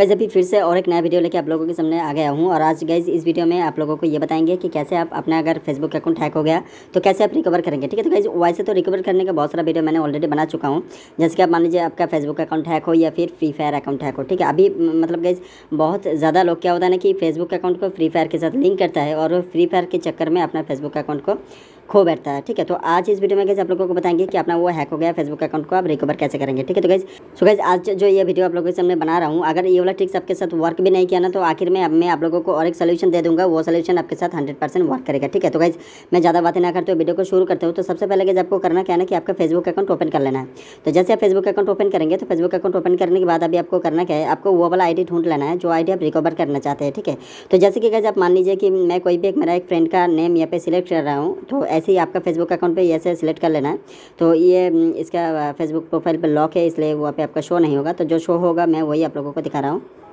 guys अभी फिर से और एक नया वीडियो लेके आप लोगों के सामने आ गया हूँ और आज गाइज इस वीडियो में आप लोगों को ये बताएंगे कि कैसे आप अपना अगर फेसबुक अकाउंट हैक हो गया तो कैसे आप रिकवर करेंगे ठीक है तो गाइज़ वैसे तो रिकवर करने का बहुत सारा वीडियो मैंने ऑलरेडी बना चुका हूँ जैसे कि आप मान लीजिए आपका फेसबुक अकाउंट हैक हो या फिर फ्री फायर अकाउंट हैक हो ठीक है अभी मतलब गाइज बहुत ज़्यादा लोग क्या होता है ना कि फेसबुक अकाउंट को फ्री फायर के साथ लिंक करता है और फ्री फायर के चक्कर में अपना फेसबुक अकाउंट को खो बैठता है ठीक है तो आज इस वीडियो में कैसे आप लोगों को बताएंगे कि अपना वो हैक हो गया फेसबुक अकाउंट को आप रिकवर कैसे करेंगे ठीक है तो गाइज़ सो गाइज आज जो ये वीडियो आप लोगों के सामने बना रहा हूँ अगर ये वाला ट्रिक्स आपके साथ वर्क भी नहीं किया ना तो आखिर में मैं आप लोगों को और एक सोल्यूशन दे दूँगा वो सोल्यूशन आपके साथ हंड्रेड वर्क करेगा ठीक है तो गाइज़ मैं ज़्यादा बातें ना करते हुए वीडियो को शुरू करते हूँ तो सबसे पहले गैस आपको करना क्या है कि आपका फेसबुक अकाउंट ओपन कर लेना है तो जैसे आप फेसबुक अकाउंट ओपन करेंगे तो फेसबुक अकाउंट ओपन करने के बाद अभी आपको करना क्या है आपको वो वाला आई ढूंढ लेना है जो आई आप रिकवर करना चाहते हैं ठीक है तो जैसे कि गाइज आप मान लीजिए कि मैं कोई भी एक मेरा एक फ्रेंड का नेम यहाँ पे सिलेक्ट कर रहा हूँ तो ऐसे ही आपका फेसबुक अकाउंट पे ऐसे सिलेक्ट कर लेना है तो ये हम्म, इसका फेसबुक प्रोफाइल पर लॉक है इसलिए वहाँ पे आपका शो नहीं होगा तो जो शो होगा मैं वही आप लोगों को दिखा रहा हूँ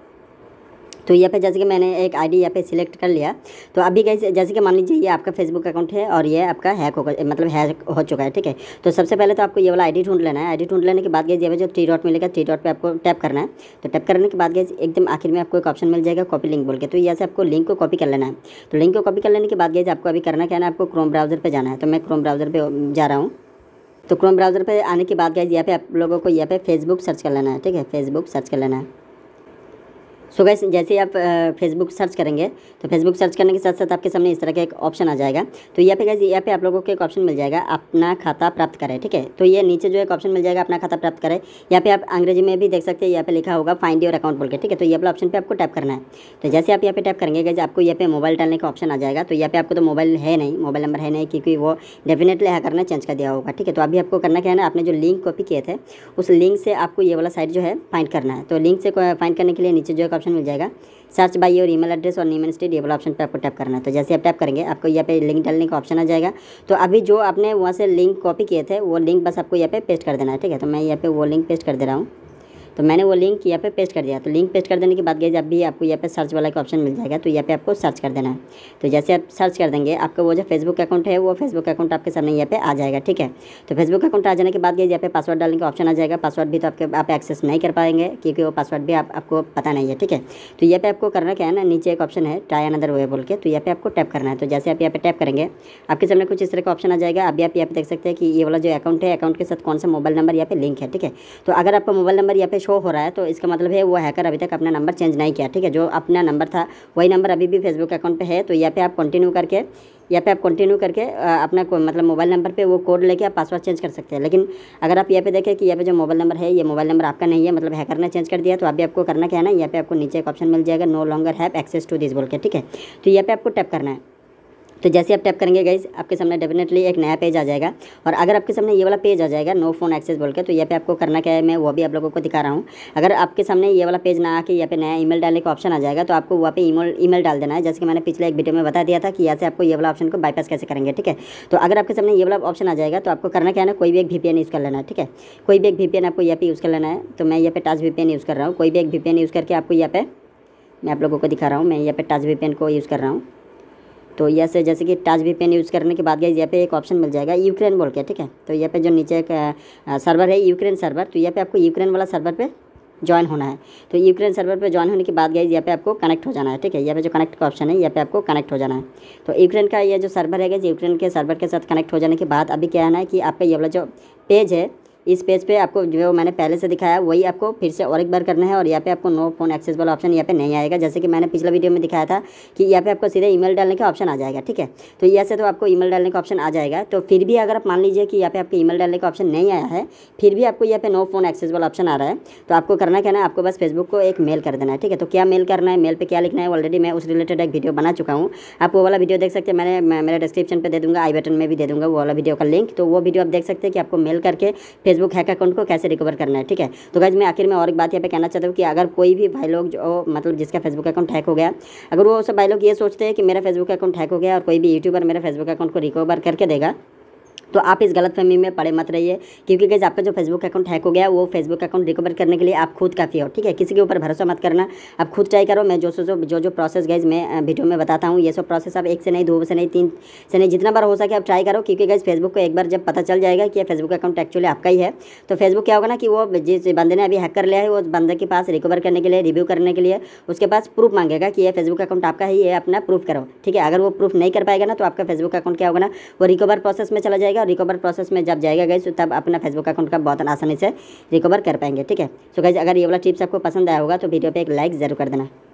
तो यहाँ पे जैसे कि मैंने एक आईडी यहाँ पर सिलेक्ट कर लिया तो अभी कैसे जैसे कि मान लीजिए ये आपका फेसबुक अकाउंट है और ये आपका हैक होगा मतलब हैक हो चुका है ठीक है तो सबसे पहले तो आपको ये वाला आईडी ढूंढ लेना है आईडी ढूंढ लेने के बाद गए यहाँ पे जो थ्री डॉट मिलेगा थ्री डॉट पर आपको टैप करना है तो टैप करने के बाद गए एकदम आखिर में आपको एक ऑप्शन मिल जाएगा कॉपी लिंक बोल के तो यहाँ से आपको लिंक को कॉपी कर लेना है तो लिंक को कॉपी कर लेने के बाद गए आपको अभी करना क्या है आपको क्रोम ब्राउजर पर जाना है तो मैं क्रोम ब्राउजर पर जा रहा हूँ तो क्रोम ब्राउज़र पे आने के बाद गए यहाँ पे आप लोगों को यहाँ पे फेसबुक सर्च कर लेना है ठीक है फेसबुक सर्च कर लेना है सो गैस जैसे आप फेसबुक सर्च करेंगे तो फेसबुक सर्च करने के साथ साथ आपके सामने इस तरह का एक ऑप्शन आ जाएगा तो यहाँ पे गैस यहाँ पे आप लोगों को एक ऑप्शन मिल जाएगा अपना खाता प्राप्त करें ठीक है तो ये नीचे जो एक ऑप्शन मिल जाएगा अपना खाता प्राप्त करें यहाँ पे आप अंग्रेजी में भी देख सकते हैं यहाँ पे लिखा होगा फाइंड योर अकाउंट बोल के ठीक है तो ये वाला ऑप्शन पर आपको टैप करना है तो जैसे आप यहाँ पे टैप करेंगे गैस आपको यहाँ पे मोबाइल डालने का ऑप्शन आ जाएगा तो यहाँ पे आपको तो मोबाइल है नहीं मोबाइल नंबर है नहीं क्योंकि वो डेफिनेटली हैकर करना चेंज कर दिया होगा ठीक है तो अभी आपको करना क्या है ना आपने जो लिंक कॉपी किए थे उस लिंक से आपको ये वाला साइट जो है फाइंड करना है तो लिंक से फाइंड करने के लिए नीचे जो है ऑप्शन मिल जाएगा सर्च बाई और ईमेल एड्रेस और नीम स्टेट ये वाला ऑप्शन पर आपको टैप करना है तो जैसे आप टैप करेंगे आपको यहाँ पे लिंक डालने का ऑप्शन आ जाएगा तो अभी जो आपने वहाँ से लिंक कॉपी किए थे वो लिंक बस आपको यहाँ पे पेस्ट कर देना है ठीक है तो मैं यहाँ पे वो लिंक पेस्ट कर दे रहा हूँ तो मैंने वो लिंक यहाँ पे पेस्ट कर दिया तो लिंक पेस्ट कर देने के बाद गई जब भी आपको यहाँ पे सर्च वाला का ऑप्शन मिल जाएगा तो यहाँ पे आपको सर्च कर देना है तो जैसे आप सर्च कर देंगे आपका वो जो फेसबुक अकाउंट है वो फेसबुक अकाउंट आपके सामने यहाँ पे आ जाएगा ठीक है तो फेसबुक अकाउंट आ जाने के बाद गई यहाँ पे पासवर्ड डालने का ऑप्शन आ जाएगा पासवर्ड भी तो आपके आप एक्सेस नहीं कर पाएंगे क्योंकि वो पासवर्ड भी आपको पता नहीं है ठीक है तो यहाँ पे आपको करना क्या है ना नीचे एक ऑप्शन है ट्राई अनदर वे बोल के तो यहाँ पे आपको टैप करना है तो जैसे आप यहाँ पे टैप करेंगे आपके सामने कुछ इस तरह का ऑप्शन आ जाएगा अभी आप यहाँ पे देख सकते हैं कि ये वाला जो अकाउंट है अकाउंट के साथ कौन सा मोबाइल नंबर यहाँ पे लिंक है ठीक है तो अगर आपका मोबाइल नंबर यहाँ पे शो हो रहा है तो इसका मतलब है वो हैकर अभी तक अपना नंबर चेंज नहीं किया ठीक है जो अपना नंबर था वही नंबर अभी भी फेसबुक अकाउंट पे है तो यहाँ पे आप कंटिन्यू करके यहाँ पे आप कंटिन्यू करके अपना मतलब मोबाइल नंबर पे वो कोड लेके आप पासवर्ड चेंज कर सकते हैं लेकिन अगर आप यहाँ पे देखें कि यहाँ पे जो मोबाइल नंबर है ये मोबाइल नंबर आपका नहीं है मतलब हैकर ने चेंज कर दिया तो अभी आपको करना क्या है ना यहाँ पे आपको नीचे एक ऑप्शन मिल जाएगा no longer have access to this बोल के ठीक है तो यहाँ पे आपको टैप करना है तो जैसे आप टैप करेंगे गाइज आपके सामने डेफिनेटली एक नया पेज आ जाएगा और अगर आपके सामने ये वाला पेज आ जाएगा नो फोन एक्सेस बोल के तो यहाँ पे आपको करना क्या है मैं वो भी आप लोगों को दिखा रहा हूँ अगर आपके सामने ये वाला पेज ना आके यहाँ पे नया ईमेल डालने का ऑप्शन आ जाएगा तो आपको वहाँ पे ईमेल ईमेल डाल देना है जैसे कि मैंने पिछले एक वीडियो में बता दिया था कि यहाँ से आपको ये वाला ऑप्शन को बाईपास कैसे करेंगे ठीक है तो अगर आपके सामने ये वाला ऑप्शन आ जाएगा तो आपको करना क्या है ना कोई भी एक वीपीएन यूज़ कर लेना है ठीक है कोई भी एक वीपीएन आपको यहाँ पे यूज़ कर लेना है तो मैं यहाँ पे टच वीपीएन यूज़ कर रहा हूँ कोई भी एक वीपीएन यूज़ करके आपको यहाँ पे मैं आप लोगों को दिखा रहा हूँ मैं यहाँ पे टच वीपीएन को यूज़ कर रहा हूँ तो यहाँ से जैसे कि टच भी पेन यूज़ करने के बाद गई यहाँ पे एक ऑप्शन मिल जाएगा यूक्रेन बोल के ठीक है तो यहाँ पे जो नीचे एक सर्वर है यूक्रेन सर्वर तो यहाँ पे आपको यूक्रेन वाला सर्वर पे ज्वाइन होना है तो यूक्रेन सर्वर पर ज्वाइन होने के बाद गई यहाँ पे आपको कनेक्ट हो जाना है ठीक है यहाँ पे जो कनेक्ट का ऑप्शन है यहाँ पे आपको कनेक्ट हो जाना है तो यूक्रेन का ये जो सर्वर है यूक्रेन के सर्वर के साथ कनेक्ट हो जाने के बाद अभी क्या है ना कि आपका ये वाला जो पेज है इस पेज पे आपको जो मैंने पहले से दिखाया वही आपको फिर से और एक बार करना है और यहाँ पे आपको नो फोन एक्सेस वाला ऑप्शन यहाँ पे नहीं आएगा जैसे कि मैंने पिछला वीडियो में दिखाया था कि यहाँ पे आपको सीधे ईमेल डालने का ऑप्शन आ जाएगा ठीक है तो यहाँ से तो आपको ईमेल डालने का ऑप्शन आ जाएगा तो फिर भी अगर आप मान लीजिए कि यहाँ पे आपको ई डालने का ऑप्शन नहीं आया है फिर भी आपको यहाँ पे नो फोन एक्सेस वाला ऑप्शन आ रहा है तो आपको करना क्या ना आपको बस फेसबुक को एक मेल कर देना है ठीक है तो क्या मेल करना है मेल पर क्या लिखना है ऑलरेडी मैं उस रिलेटेड एक वीडियो बना चुका हूँ आप वो वाला वीडियो देख सकते हैं मैंने मेरे डिस्क्रिप्शन पर दे दूँगा आई बटन में भी दे दूँगा वो वाला वीडियो का लिंक तो वो वीडियो आप देख सकते हैं कि आपको मेल करके फेसबुक हैक अकाउंट को कैसे रिकवर करना है ठीक है तो गाइज मैं आखिर में और एक बात यहाँ पे कहना चाहता हूँ कि अगर कोई भी भाई लोग जो मतलब जिसका फेसबुक अकाउंट हैक हो गया अगर वो सब भाई लोग ये सोचते हैं कि मेरा फेसबुक अकाउंट हैक हो गया और कोई भी यूट्यूबर मेरा फेसबुक अकाउंट को रिकवर करके देगा तो आप इस गलत फहमी में पड़े मत रहिए क्योंकि कैसे आपका जो फेसबुक अकाउंट हैक हो गया वो फेसबुक अकाउंट रिकवर करने के लिए आप खुद काफ़ी हो ठीक है किसी के ऊपर भरोसा मत करना आप खुद ट्राई करो मैं जो जो जो जो प्रोसेस गैज़ मैं वीडियो में बताता हूँ ये सब प्रोसेस आप एक से नहीं दो से नहीं तीन से नहीं जितना बार हो सके आप ट्राई करो क्योंकि गैज़ फेसबुक को एक बार जब पता चल जाएगा कि फेसबुक अकाउंट एक्चुअली आपका ही है तो फेसबुक क्या होगा ना कि वो जिस बंदे ने अभी हैक कर लिया है वो बंदे के पास रिकवर करने के लिए रिव्यू करने के लिए उसके पास प्रूफ मांगेगा कि ये फेसबुक अकाउंट आपका ही है अपना प्रूफ करो ठीक है अगर वो प्रूफ नहीं कर पाएगा ना तो आपका फेसबुक अकाउंट क्या होगा ना वो रिकवर प्रोसेस में चला जाएगा और रिकवर प्रोसेस में जब जाएगा गई तब अपना फेसबुक अकाउंट का बहुत आसानी से रिकवर कर पाएंगे ठीक है सो गई अगर ये वाला टिप्स आपको पसंद आया होगा तो वीडियो पर एक लाइक ज़रूर कर देना